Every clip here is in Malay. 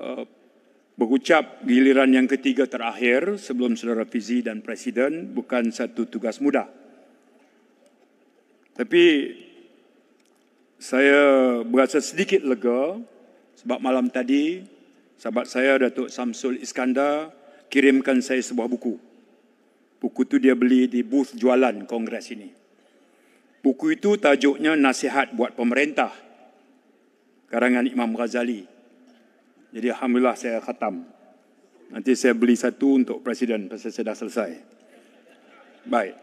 Eh, berucap giliran yang ketiga terakhir sebelum saudara Fizi dan Presiden bukan satu tugas mudah. Tapi saya berasa sedikit lega sebab malam tadi sahabat saya Datuk Samsul Iskandar kirimkan saya sebuah buku. Buku itu dia beli di booth jualan kongres ini. Buku itu tajuknya Nasihat Buat Pemerintah. Karangan Imam Ghazali. Jadi Alhamdulillah saya khatam. Nanti saya beli satu untuk Presiden pasal saya dah selesai. Baik.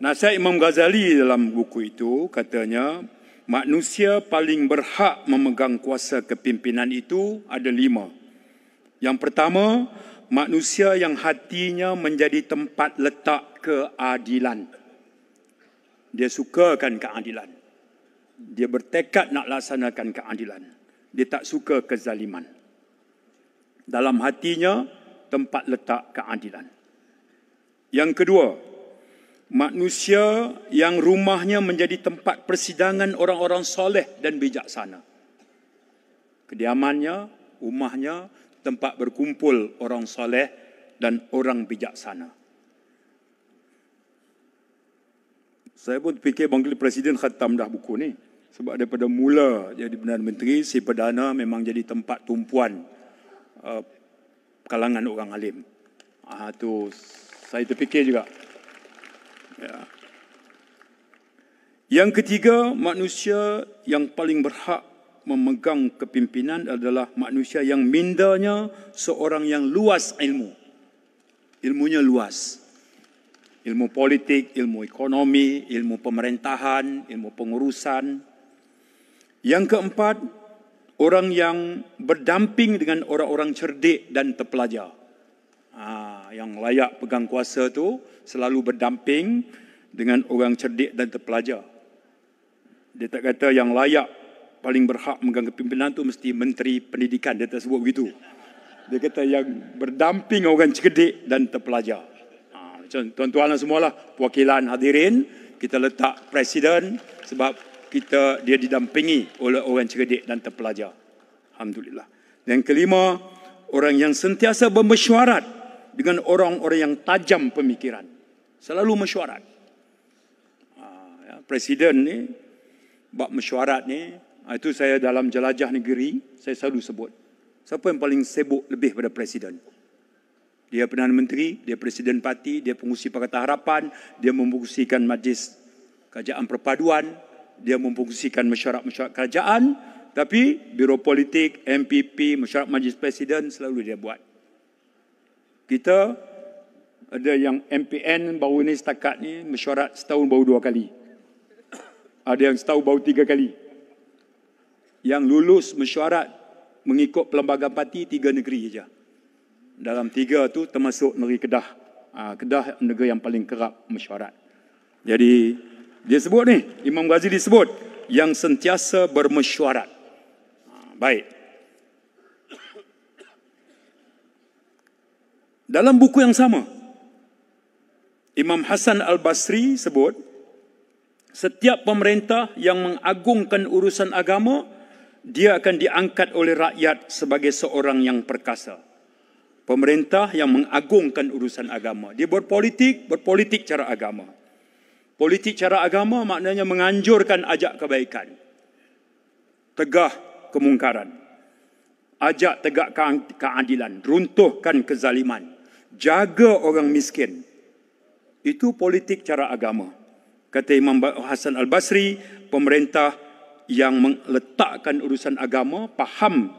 Nasihat Imam Ghazali dalam buku itu katanya, manusia paling berhak memegang kuasa kepimpinan itu ada lima. Yang pertama, manusia yang hatinya menjadi tempat letak keadilan. Dia sukakan keadilan. Dia bertekad nak laksanakan keadilan. Dia tak suka kezaliman dalam hatinya tempat letak keadilan. Yang kedua, manusia yang rumahnya menjadi tempat persidangan orang-orang soleh dan bijaksana. Kediamannya, rumahnya tempat berkumpul orang soleh dan orang bijaksana. Saya pun fikir Bangkali Presiden khatam dah buku ni. Sebab daripada mula jadi Perdana Menteri, si Perdana memang jadi tempat tumpuan uh, kalangan orang alim. Ah uh, tu saya terfikir juga. Ya. Yeah. Yang ketiga, manusia yang paling berhak memegang kepimpinan adalah manusia yang mindanya seorang yang luas ilmu. Ilmunya luas. Ilmu politik, ilmu ekonomi, ilmu pemerintahan, ilmu pengurusan. Yang keempat, orang yang berdamping dengan orang-orang cerdik dan terpelajar. Ha, yang layak pegang kuasa tu selalu berdamping dengan orang cerdik dan terpelajar. Dia tak kata yang layak paling berhak megang kepimpinan tu mesti menteri pendidikan dia tak sebut begitu. Dia kata yang berdamping orang cerdik dan terpelajar. Ha, tuan-tuan semualah, perwakilan hadirin, kita letak presiden sebab kita dia didampingi oleh orang cerdik dan terpelajar. Alhamdulillah. Dan kelima, orang yang sentiasa bermesyuarat dengan orang-orang yang tajam pemikiran. Selalu mesyuarat. Ah, ya, presiden ni, buat mesyuarat ni, ah, itu saya dalam jelajah negeri, saya selalu sebut. Siapa yang paling sibuk lebih pada Presiden? Dia Perdana Menteri, dia Presiden Parti, dia pengusi Pakatan Harapan, dia membukusikan majlis kerajaan perpaduan, dia memfungsikan mesyuarat-mesyuarat kerajaan tapi biro politik MPP mesyuarat majlis presiden selalu dia buat kita ada yang MPN baru ini setakat ni mesyuarat setahun baru dua kali ada yang setahun baru tiga kali yang lulus mesyuarat mengikut pelbagai parti tiga negeri saja dalam tiga tu termasuk negeri Kedah ah, Kedah negeri yang paling kerap mesyuarat jadi dia sebut ni, Imam Ghazali sebut yang sentiasa bermesyuarat. Ha, baik. Dalam buku yang sama, Imam Hasan Al-Basri sebut setiap pemerintah yang mengagungkan urusan agama dia akan diangkat oleh rakyat sebagai seorang yang perkasa. Pemerintah yang mengagungkan urusan agama. Dia berpolitik, berpolitik cara agama. Politik cara agama maknanya menganjurkan ajak kebaikan. Tegah kemungkaran. Ajak tegak keadilan. Runtuhkan kezaliman. Jaga orang miskin. Itu politik cara agama. Kata Imam Hasan Al-Basri, pemerintah yang meletakkan urusan agama, faham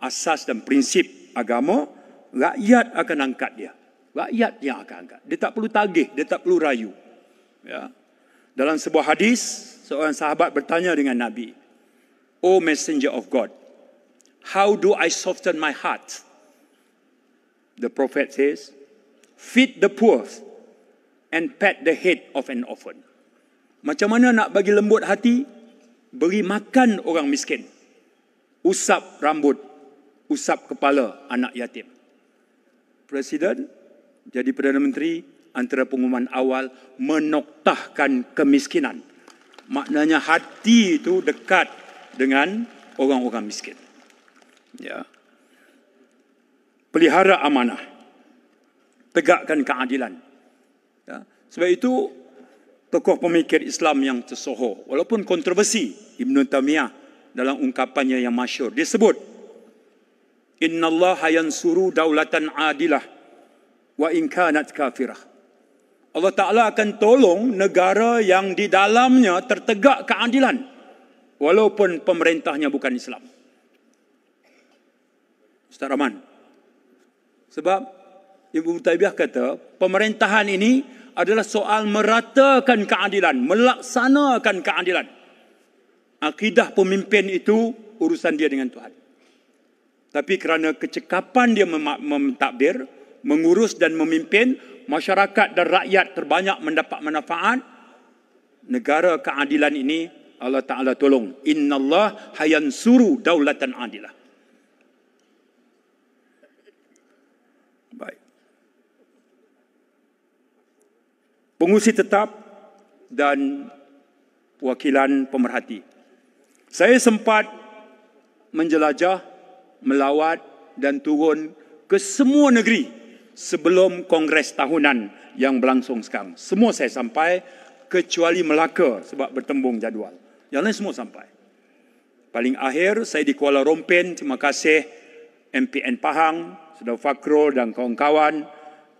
asas dan prinsip agama, rakyat akan angkat dia. Rakyat yang akan angkat. Dia tak perlu tagih, dia tak perlu rayu. Ya. Dalam sebuah hadis, seorang sahabat bertanya dengan Nabi, "O oh messenger of God, how do I soften my heart?" The prophet says, "Feed the poor and pat the head of an orphan." Macam mana nak bagi lembut hati? Beri makan orang miskin. Usap rambut, usap kepala anak yatim. Presiden jadi Perdana Menteri, antara pengumuman awal menoktahkan kemiskinan. Maknanya hati itu dekat dengan orang-orang miskin. Ya. Pelihara amanah. Tegakkan keadilan. Ya. Sebab itu tokoh pemikir Islam yang tersohor walaupun kontroversi Ibn Tamiyah dalam ungkapannya yang masyur dia sebut innallaha yansuru daulatan adilah wa in kanat kafirah Allah Ta'ala akan tolong negara yang di dalamnya tertegak keadilan. Walaupun pemerintahnya bukan Islam. Ustaz Rahman. Sebab Ibu Taibiyah kata, pemerintahan ini adalah soal meratakan keadilan, melaksanakan keadilan. Akidah pemimpin itu urusan dia dengan Tuhan. Tapi kerana kecekapan dia mentadbir, mem- mem- mengurus dan memimpin masyarakat dan rakyat terbanyak mendapat manfaat negara keadilan ini Allah Ta'ala tolong inna Allah hayan suru daulatan adilah baik pengusi tetap dan wakilan pemerhati saya sempat menjelajah melawat dan turun ke semua negeri sebelum Kongres Tahunan yang berlangsung sekarang. Semua saya sampai kecuali Melaka sebab bertembung jadual. Yang lain semua sampai. Paling akhir saya di Kuala Rompin. Terima kasih MPN Pahang, Saudara Fakrul dan kawan-kawan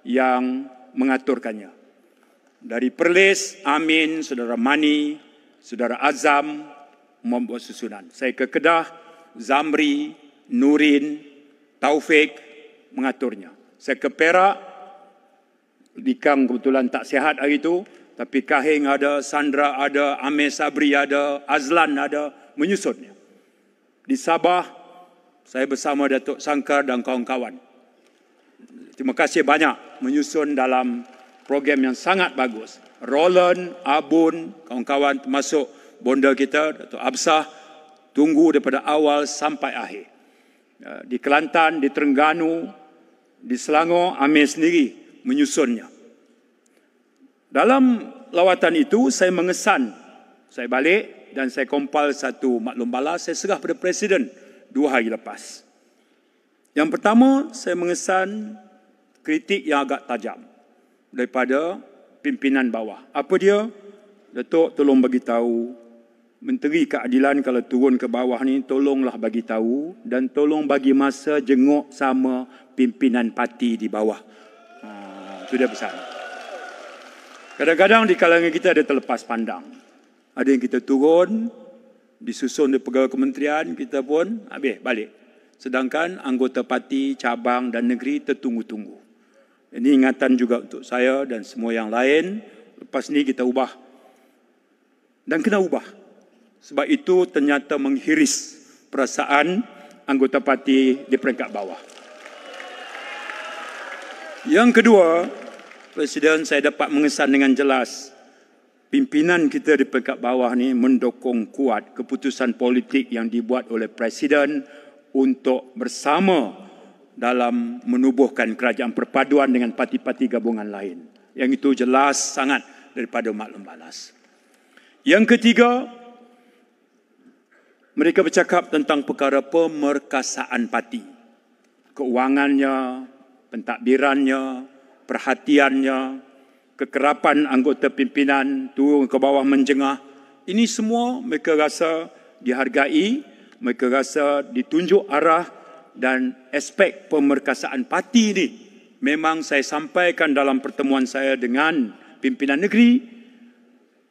yang mengaturkannya. Dari Perlis, Amin, Saudara Mani, Saudara Azam membuat susunan. Saya ke Kedah, Zamri, Nurin, Taufik mengaturnya saya ke Perak Dikang kebetulan tak sihat hari itu tapi kaheng ada, Sandra ada, Amir Sabri ada, Azlan ada menyusunnya. Di Sabah saya bersama Datuk Sangkar dan kawan-kawan. Terima kasih banyak menyusun dalam program yang sangat bagus. Roland, Abun, kawan-kawan termasuk bonda kita, Datuk Absah, tunggu daripada awal sampai akhir. Eh, di Kelantan, di Terengganu, di Selangor Amir sendiri menyusunnya. Dalam lawatan itu saya mengesan saya balik dan saya kompal satu maklum balas saya serah pada presiden dua hari lepas. Yang pertama saya mengesan kritik yang agak tajam daripada pimpinan bawah. Apa dia? Datuk tolong bagi tahu Menteri Keadilan kalau turun ke bawah ni tolonglah bagi tahu dan tolong bagi masa jenguk sama pimpinan parti di bawah. Ha, itu dia pesan. Kadang-kadang di kalangan kita ada terlepas pandang. Ada yang kita turun, disusun di pegawai kementerian, kita pun habis, balik. Sedangkan anggota parti, cabang dan negeri tertunggu-tunggu. Ini ingatan juga untuk saya dan semua yang lain. Lepas ni kita ubah. Dan kena ubah. Sebab itu ternyata menghiris perasaan anggota parti di peringkat bawah. Yang kedua, Presiden saya dapat mengesan dengan jelas pimpinan kita di peringkat bawah ini mendukung kuat keputusan politik yang dibuat oleh Presiden untuk bersama dalam menubuhkan kerajaan perpaduan dengan parti-parti gabungan lain. Yang itu jelas sangat daripada maklum balas. Yang ketiga, mereka bercakap tentang perkara pemerkasaan parti. Keuangannya, pentadbirannya, perhatiannya, kekerapan anggota pimpinan, turun ke bawah menjengah. Ini semua mereka rasa dihargai, mereka rasa ditunjuk arah dan aspek pemerkasaan parti ini memang saya sampaikan dalam pertemuan saya dengan pimpinan negeri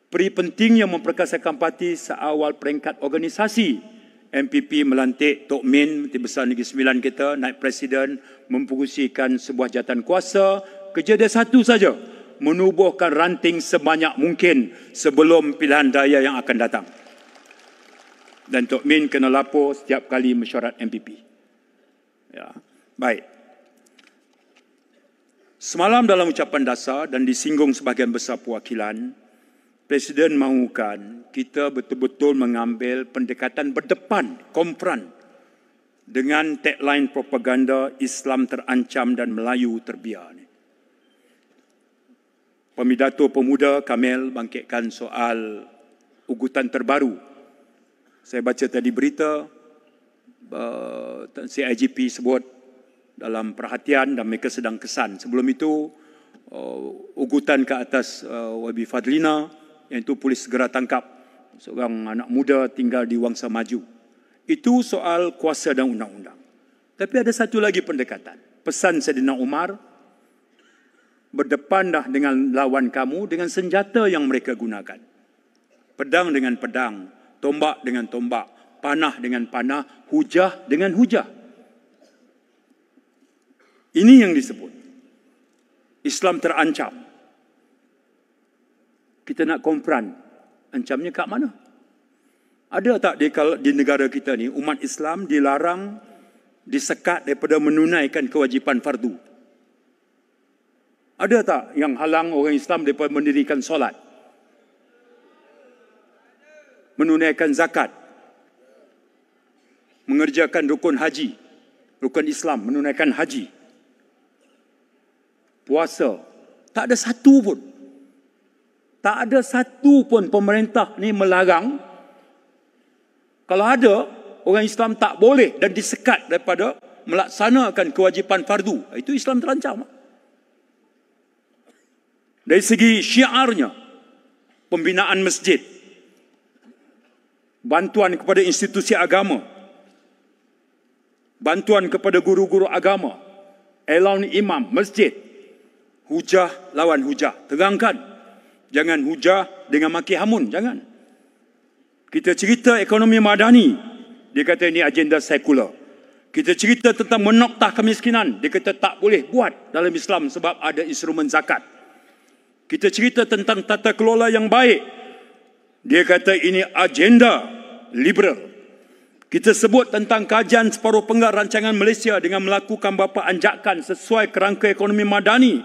peri pentingnya memperkasakan parti seawal peringkat organisasi. MPP melantik Tok Min, Menteri Besar Negeri Sembilan kita, naik Presiden, mempungsikan sebuah jatan kuasa. Kerja dia satu saja, menubuhkan ranting sebanyak mungkin sebelum pilihan daya yang akan datang. Dan Tok Min kena lapor setiap kali mesyuarat MPP. Ya. Baik. Semalam dalam ucapan dasar dan disinggung sebahagian besar perwakilan, Presiden mahukan kita betul-betul mengambil pendekatan berdepan, konfront dengan tagline propaganda Islam terancam dan Melayu terbiar. Pemidato pemuda Kamel bangkitkan soal ugutan terbaru. Saya baca tadi berita uh, eh, CIGP sebut dalam perhatian dan mereka sedang kesan. Sebelum itu, eh, ugutan ke atas eh, Wabi Fadlina, yang itu polis segera tangkap seorang anak muda tinggal di Wangsa Maju. Itu soal kuasa dan undang-undang. Tapi ada satu lagi pendekatan. Pesan sedina Umar berdepanlah dengan lawan kamu dengan senjata yang mereka gunakan. Pedang dengan pedang, tombak dengan tombak, panah dengan panah, hujah dengan hujah. Ini yang disebut Islam terancam kita nak konfront ancamnya kat mana? Ada tak di di negara kita ni umat Islam dilarang disekat daripada menunaikan kewajipan fardu? Ada tak yang halang orang Islam daripada mendirikan solat? Menunaikan zakat? Mengerjakan rukun haji? Rukun Islam menunaikan haji? Puasa? Tak ada satu pun tak ada satu pun pemerintah ni melarang kalau ada orang Islam tak boleh dan disekat daripada melaksanakan kewajipan fardu itu Islam terancam dari segi syiarnya pembinaan masjid bantuan kepada institusi agama bantuan kepada guru-guru agama elaun imam masjid hujah lawan hujah terangkan Jangan hujah dengan maki hamun, jangan. Kita cerita ekonomi madani, dia kata ini agenda sekular. Kita cerita tentang menoktah kemiskinan, dia kata tak boleh buat dalam Islam sebab ada instrumen zakat. Kita cerita tentang tata kelola yang baik, dia kata ini agenda liberal. Kita sebut tentang kajian separuh penggar rancangan Malaysia dengan melakukan bapa anjakan sesuai kerangka ekonomi madani.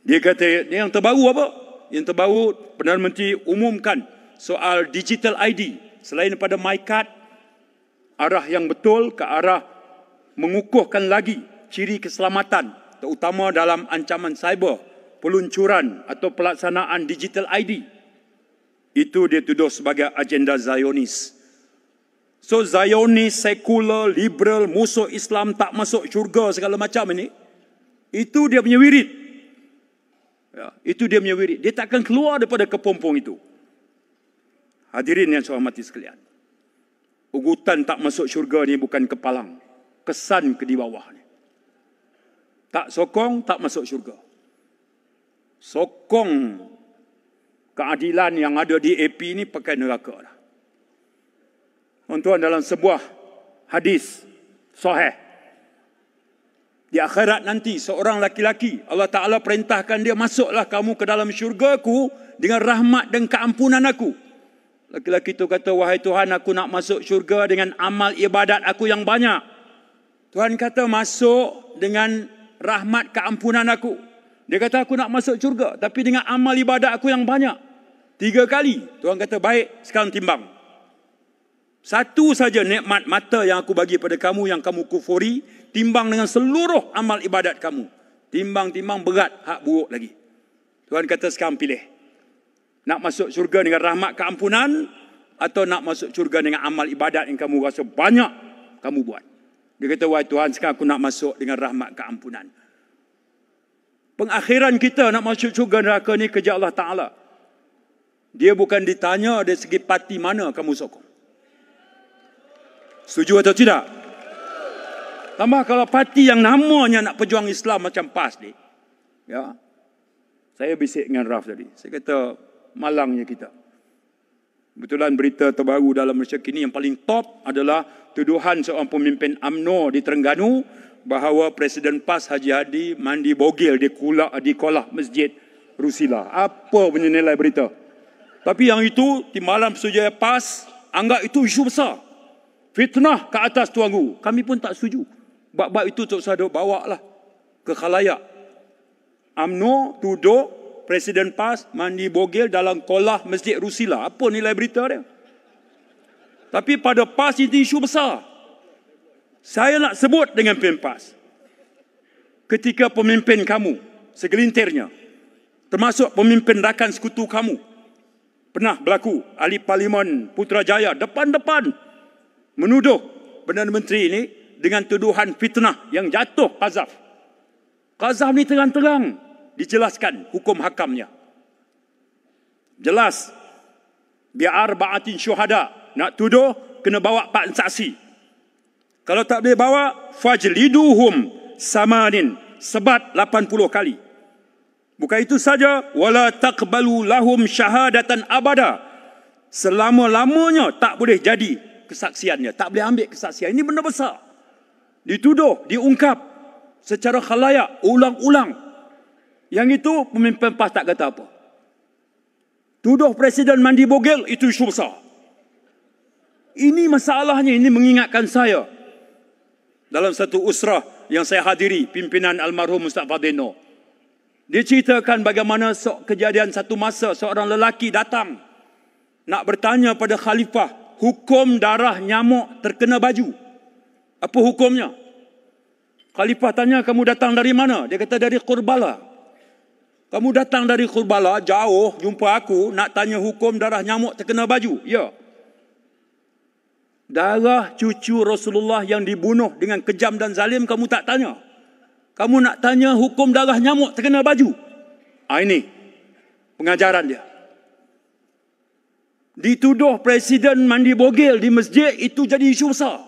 Dia kata, yang terbaru apa? yang terbaru Perdana Menteri umumkan soal digital ID selain daripada MyCard arah yang betul ke arah mengukuhkan lagi ciri keselamatan terutama dalam ancaman cyber peluncuran atau pelaksanaan digital ID itu dia tuduh sebagai agenda Zionis so Zionis sekular liberal musuh Islam tak masuk syurga segala macam ini itu dia punya wirid Ya, itu dia punya wirid. Dia takkan keluar daripada kepompong itu. Hadirin yang saya hormati sekalian. Ugutan tak masuk syurga ni bukan kepalang. Kesan ke di bawah ni. Tak sokong, tak masuk syurga. Sokong keadilan yang ada di AP ni pakai neraka lah. Tuan-tuan dalam sebuah hadis sahih di akhirat nanti seorang laki-laki Allah Taala perintahkan dia masuklah kamu ke dalam syurga Aku dengan rahmat dan keampunan aku. Laki-laki itu kata wahai Tuhan aku nak masuk syurga dengan amal ibadat aku yang banyak. Tuhan kata masuk dengan rahmat keampunan aku. Dia kata aku nak masuk syurga tapi dengan amal ibadat aku yang banyak. Tiga kali Tuhan kata baik sekarang timbang. Satu saja nikmat mata yang aku bagi pada kamu yang kamu kufuri, timbang dengan seluruh amal ibadat kamu. Timbang-timbang berat hak buruk lagi. Tuhan kata sekarang pilih. Nak masuk syurga dengan rahmat keampunan atau nak masuk syurga dengan amal ibadat yang kamu rasa banyak kamu buat. Dia kata, wahai Tuhan sekarang aku nak masuk dengan rahmat keampunan. Pengakhiran kita nak masuk syurga neraka ni kerja Allah Ta'ala. Dia bukan ditanya dari segi parti mana kamu sokong. Setuju atau tidak? Tidak. Tambah kalau parti yang namanya nak pejuang Islam macam PAS ni. Ya. Saya bisik dengan Raf tadi. Saya kata malangnya kita. Kebetulan berita terbaru dalam Malaysia kini yang paling top adalah tuduhan seorang pemimpin AMNO di Terengganu bahawa Presiden PAS Haji Hadi mandi bogil di kolah, di kolah masjid Rusila. Apa punya nilai berita? Tapi yang itu di malam sejaya PAS anggap itu isu besar. Fitnah ke atas tuan guru. Kami pun tak setuju. Bab-bab itu Tok Saduk bawa lah ke khalayak. amno, tuduh Presiden PAS mandi bogel dalam kolah Masjid Rusila. Apa nilai berita dia? Tapi pada PAS ini isu besar. Saya nak sebut dengan PIM PAS. Ketika pemimpin kamu, segelintirnya, termasuk pemimpin rakan sekutu kamu, pernah berlaku ahli parlimen Putrajaya depan-depan menuduh Perdana Menteri ini dengan tuduhan fitnah yang jatuh Qazaf. Qazaf ni terang-terang dijelaskan hukum hakamnya. Jelas biar ba'atin syuhada nak tuduh kena bawa pak saksi. Kalau tak boleh bawa fajliduhum samanin sebat 80 kali. Bukan itu saja wala taqbalu lahum syahadatan abada. Selama-lamanya tak boleh jadi kesaksiannya, tak boleh ambil kesaksian. Ini benda besar dituduh, diungkap secara khalayak, ulang-ulang. Yang itu pemimpin PAS tak kata apa. Tuduh Presiden mandi bogel, itu isu besar. Ini masalahnya, ini mengingatkan saya. Dalam satu usrah yang saya hadiri, pimpinan almarhum Mustafa Deno. Dia ceritakan bagaimana kejadian satu masa seorang lelaki datang nak bertanya pada khalifah hukum darah nyamuk terkena baju. Apa hukumnya? Khalifah tanya, kamu datang dari mana? Dia kata, dari Kurbala. Kamu datang dari Kurbala, jauh, jumpa aku, nak tanya hukum darah nyamuk terkena baju. Ya. Darah cucu Rasulullah yang dibunuh dengan kejam dan zalim, kamu tak tanya. Kamu nak tanya hukum darah nyamuk terkena baju. Ah, ini pengajaran dia. Dituduh presiden mandi bogil di masjid, itu jadi isu besar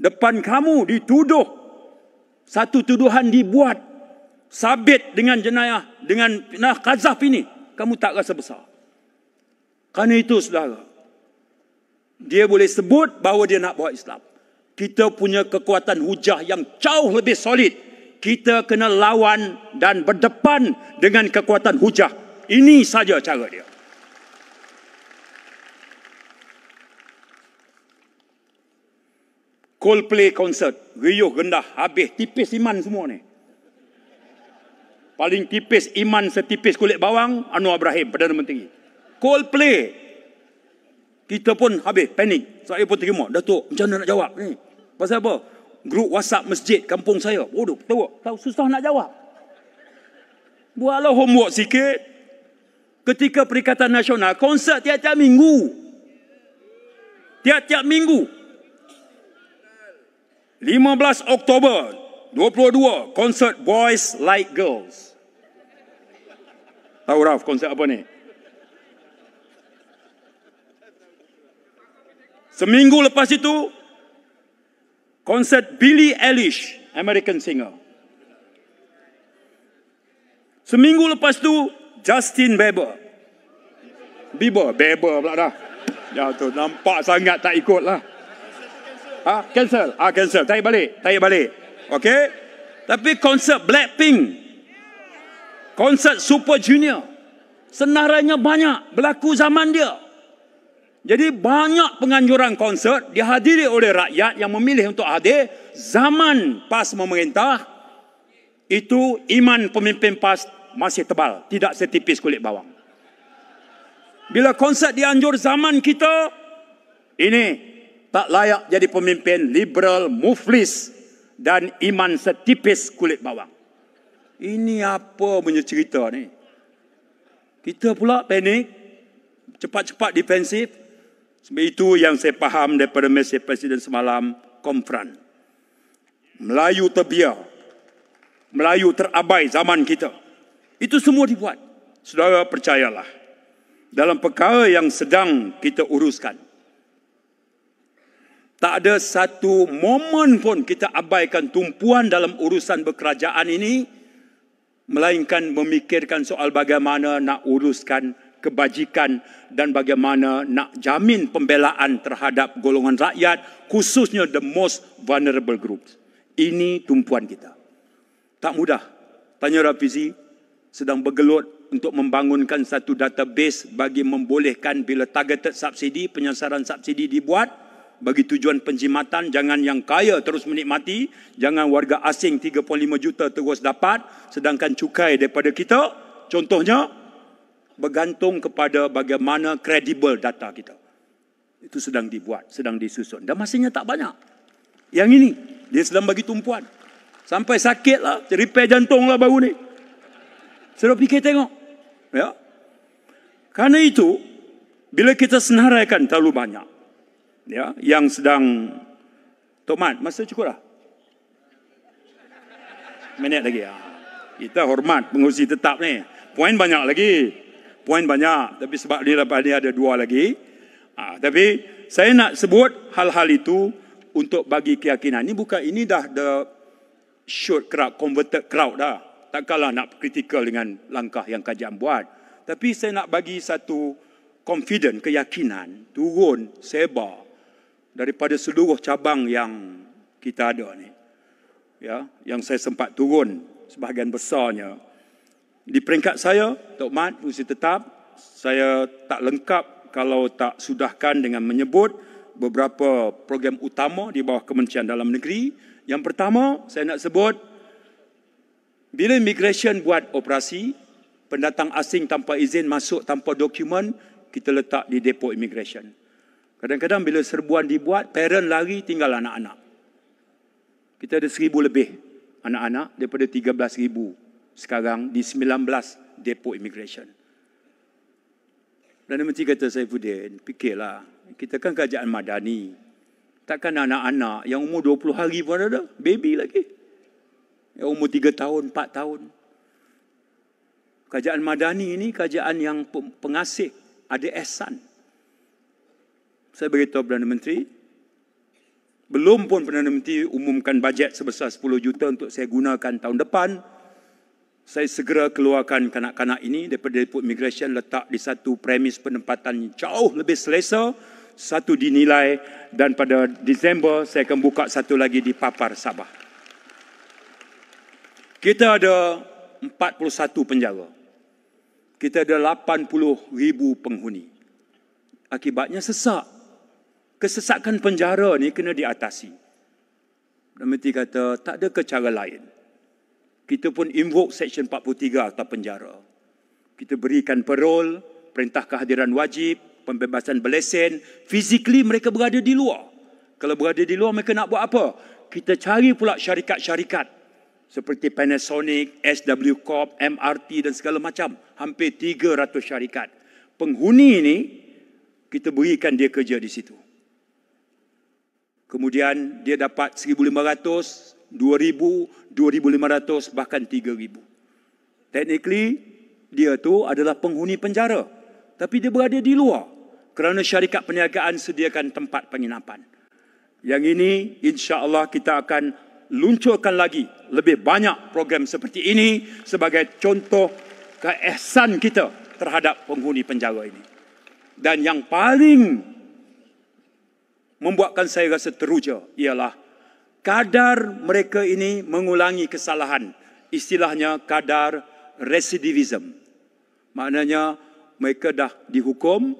depan kamu dituduh satu tuduhan dibuat sabit dengan jenayah dengan nah kazaf ini kamu tak rasa besar kerana itu saudara dia boleh sebut bahawa dia nak bawa Islam kita punya kekuatan hujah yang jauh lebih solid kita kena lawan dan berdepan dengan kekuatan hujah ini saja cara dia Coldplay concert. Riuh gendah habis. Tipis iman semua ni. Paling tipis iman setipis kulit bawang. Anwar Ibrahim, Perdana Menteri. Coldplay. Kita pun habis. Panik. Saya pun terima. Datuk, macam mana nak jawab ni? Pasal apa? Grup WhatsApp masjid kampung saya. Bodoh. Tahu, tahu susah nak jawab. Buatlah homework sikit. Ketika Perikatan Nasional. Konsert tiap-tiap minggu. Tiap-tiap minggu. 15 Oktober 22 konsert Boys Like Girls. Tahu Raf konsert apa ni? Seminggu lepas itu konsert Billy Eilish, American singer. Seminggu lepas tu Justin Bieber. Bieber, Bieber pula dah. Ya tu nampak sangat tak ikutlah. Ha, cancel. Ah ha, cancel. Tarik balik. Tarik balik. Okey. Tapi konsert Blackpink. Konsert Super Junior. Senarainya banyak berlaku zaman dia. Jadi banyak penganjuran konsert dihadiri oleh rakyat yang memilih untuk hadir zaman PAS memerintah itu iman pemimpin PAS masih tebal, tidak setipis kulit bawang. Bila konsert dianjur zaman kita ini tak layak jadi pemimpin liberal, muflis dan iman setipis kulit bawang. Ini apa punya cerita ni? Kita pula panik, cepat-cepat defensif. Sebab itu yang saya faham daripada mesej Presiden semalam, konfront. Melayu terbiar, Melayu terabai zaman kita. Itu semua dibuat. Saudara percayalah, dalam perkara yang sedang kita uruskan, tak ada satu momen pun kita abaikan tumpuan dalam urusan berkerajaan ini melainkan memikirkan soal bagaimana nak uruskan kebajikan dan bagaimana nak jamin pembelaan terhadap golongan rakyat khususnya the most vulnerable groups. Ini tumpuan kita. Tak mudah. Tanya Rafizi sedang bergelut untuk membangunkan satu database bagi membolehkan bila targeted subsidi, penyasaran subsidi dibuat, bagi tujuan penjimatan jangan yang kaya terus menikmati jangan warga asing 3.5 juta terus dapat sedangkan cukai daripada kita contohnya bergantung kepada bagaimana kredibel data kita itu sedang dibuat sedang disusun dan masihnya tak banyak yang ini dia sedang bagi tumpuan sampai sakitlah repair jantunglah baru ni Sudah fikir tengok ya Karena itu bila kita senaraikan terlalu banyak ya yang sedang tomat Mat masa cukup dah minit lagi ya. kita hormat pengurusi tetap ni poin banyak lagi poin banyak tapi sebab ni lepas ni ada dua lagi ha, tapi saya nak sebut hal-hal itu untuk bagi keyakinan ini bukan ini dah the short crowd converted crowd dah tak kalah nak kritikal dengan langkah yang kajian buat tapi saya nak bagi satu confident keyakinan turun sebar daripada seluruh cabang yang kita ada ni. Ya, yang saya sempat turun sebahagian besarnya di peringkat saya Tok Mat mesti tetap saya tak lengkap kalau tak sudahkan dengan menyebut beberapa program utama di bawah Kementerian Dalam Negeri. Yang pertama saya nak sebut bila immigration buat operasi pendatang asing tanpa izin masuk tanpa dokumen kita letak di depot immigration. Kadang-kadang bila serbuan dibuat, parent lari tinggal anak-anak. Kita ada seribu lebih anak-anak daripada 13 ribu sekarang di 19 depot immigration. Dan Menteri kata Saifuddin, fikirlah, kita kan kerajaan madani. Takkan anak-anak yang umur 20 hari pun ada, baby lagi. Yang umur 3 tahun, 4 tahun. Kerajaan madani ini kerajaan yang pengasih, ada ehsan. Saya beritahu Perdana Menteri, belum pun Perdana Menteri umumkan bajet sebesar 10 juta untuk saya gunakan tahun depan. Saya segera keluarkan kanak-kanak ini daripada Deput Migration letak di satu premis penempatan jauh lebih selesa, satu dinilai dan pada Disember saya akan buka satu lagi di Papar Sabah. Kita ada 41 penjara. Kita ada 80 ribu penghuni. Akibatnya sesak kesesakan penjara ni kena diatasi. Dameti kata, tak ada kecara lain. Kita pun invoke Section 43 atau penjara. Kita berikan perol, perintah kehadiran wajib, pembebasan belesen. Fizikly mereka berada di luar. Kalau berada di luar, mereka nak buat apa? Kita cari pula syarikat-syarikat seperti Panasonic, SW Corp, MRT dan segala macam. Hampir 300 syarikat. Penghuni ini, kita berikan dia kerja di situ. Kemudian dia dapat 1,500, 2,000, 2,500 bahkan 3,000. Technically, dia tu adalah penghuni penjara. Tapi dia berada di luar kerana syarikat perniagaan sediakan tempat penginapan. Yang ini insya Allah kita akan luncurkan lagi lebih banyak program seperti ini sebagai contoh keesan kita terhadap penghuni penjara ini. Dan yang paling membuatkan saya rasa teruja ialah kadar mereka ini mengulangi kesalahan. Istilahnya kadar residivism. Maknanya mereka dah dihukum,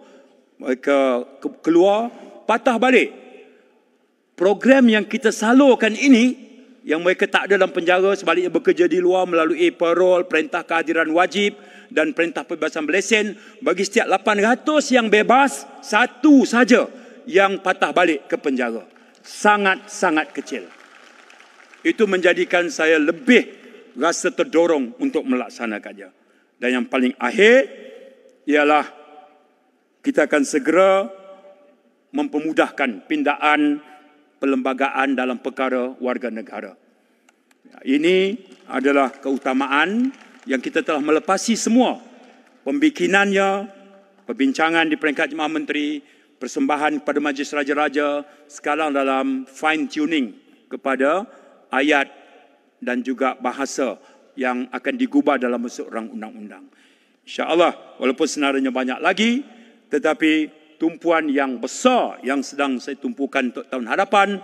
mereka keluar, patah balik. Program yang kita salurkan ini, yang mereka tak ada dalam penjara, sebaliknya bekerja di luar melalui e-parol, perintah kehadiran wajib dan perintah pembebasan berlesen, bagi setiap 800 yang bebas, satu saja yang patah balik ke penjara. Sangat-sangat kecil. Itu menjadikan saya lebih rasa terdorong untuk melaksanakannya. Dan yang paling akhir ialah kita akan segera mempermudahkan pindaan perlembagaan dalam perkara warga negara. Ini adalah keutamaan yang kita telah melepasi semua pembikinannya, perbincangan di peringkat jemaah menteri, persembahan kepada Majlis Raja-Raja sekarang dalam fine tuning kepada ayat dan juga bahasa yang akan digubah dalam masuk rang undang-undang. InsyaAllah, walaupun senaranya banyak lagi, tetapi tumpuan yang besar yang sedang saya tumpukan untuk tahun hadapan,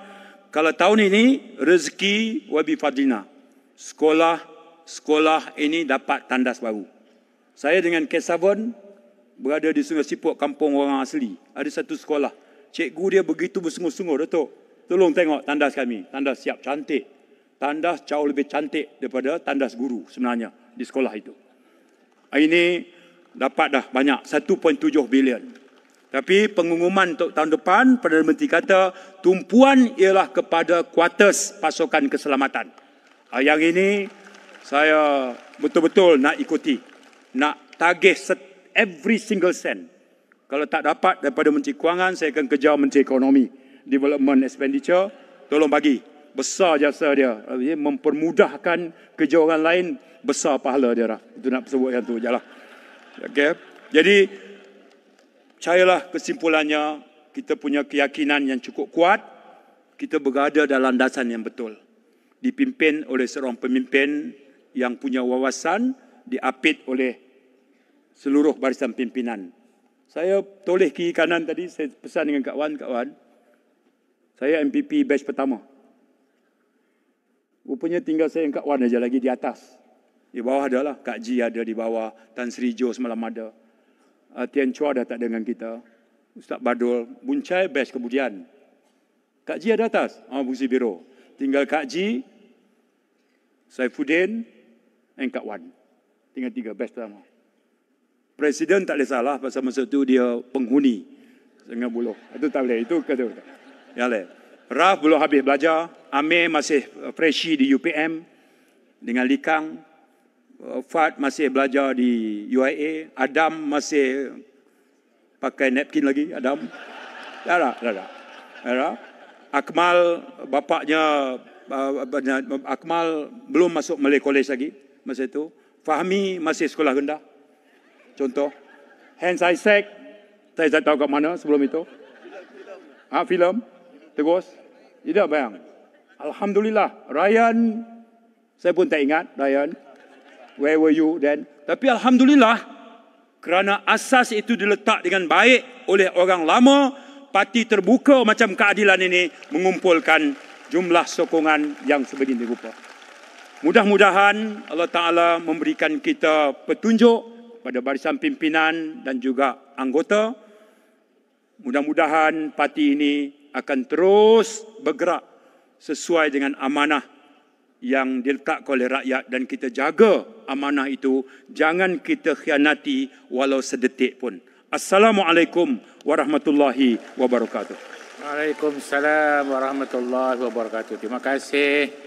kalau tahun ini, rezeki Wabi Fadlina. Sekolah sekolah ini dapat tandas baru. Saya dengan Kesavon berada di Sungai Siput kampung orang asli. Ada satu sekolah. Cikgu dia begitu bersungguh-sungguh, Datuk. Tolong tengok tandas kami. Tandas siap cantik. Tandas jauh lebih cantik daripada tandas guru sebenarnya di sekolah itu. Ini dapat dah banyak, 1.7 bilion. Tapi pengumuman untuk tahun depan, Perdana Menteri kata, tumpuan ialah kepada kuartus pasukan keselamatan. Yang ini saya betul-betul nak ikuti. Nak tagih setiap every single cent. Kalau tak dapat daripada Menteri Kewangan, saya akan kejar Menteri Ekonomi. Development Expenditure, tolong bagi. Besar jasa dia. Mempermudahkan kerja orang lain, besar pahala dia. Lah. Itu nak sebut yang tu je lah. Okay. Jadi, percayalah kesimpulannya, kita punya keyakinan yang cukup kuat, kita berada dalam landasan yang betul. Dipimpin oleh seorang pemimpin yang punya wawasan, diapit oleh seluruh barisan pimpinan. Saya toleh kiri kanan tadi, saya pesan dengan Kak Wan, Kak Wan. Saya MPP batch pertama. Rupanya tinggal saya dengan Kak Wan saja lagi di atas. Di bawah ada lah. Kak Ji ada di bawah. Tan Sri Jo semalam ada. Ah, Tian Chua dah tak dengan kita. Ustaz Badul. Buncai batch kemudian. Kak Ji ada atas. Ah, oh, Busi Biro. Tinggal Kak Ji, Saifuddin, dan Kak Wan. Tinggal tiga best pertama presiden tak boleh salah pasal masa tu dia penghuni dengan buluh. Itu tak boleh. Itu kata. Ya leh. Raf belum habis belajar. Ame masih eh, freshy di UPM dengan Likang. Eh, Fat masih belajar di UIA. Adam masih pakai napkin lagi. Adam. Ya tak? Ya tak? Ya Akmal bapaknya eh, Akmal belum masuk Malay College lagi masa itu. Fahmi masih sekolah rendah. Contoh. Hands I sack. Saya tak tahu kat mana sebelum itu. Ha, ah, film. Terus. Tidak bayang. Alhamdulillah. Ryan. Saya pun tak ingat. Ryan. Where were you then? Tapi Alhamdulillah. Kerana asas itu diletak dengan baik oleh orang lama. Parti terbuka macam keadilan ini. Mengumpulkan jumlah sokongan yang sebegini rupa. Mudah-mudahan Allah Ta'ala memberikan kita petunjuk kepada barisan pimpinan dan juga anggota. Mudah-mudahan parti ini akan terus bergerak sesuai dengan amanah yang diletakkan oleh rakyat dan kita jaga amanah itu. Jangan kita khianati walau sedetik pun. Assalamualaikum warahmatullahi wabarakatuh. Waalaikumsalam warahmatullahi wabarakatuh. Terima kasih.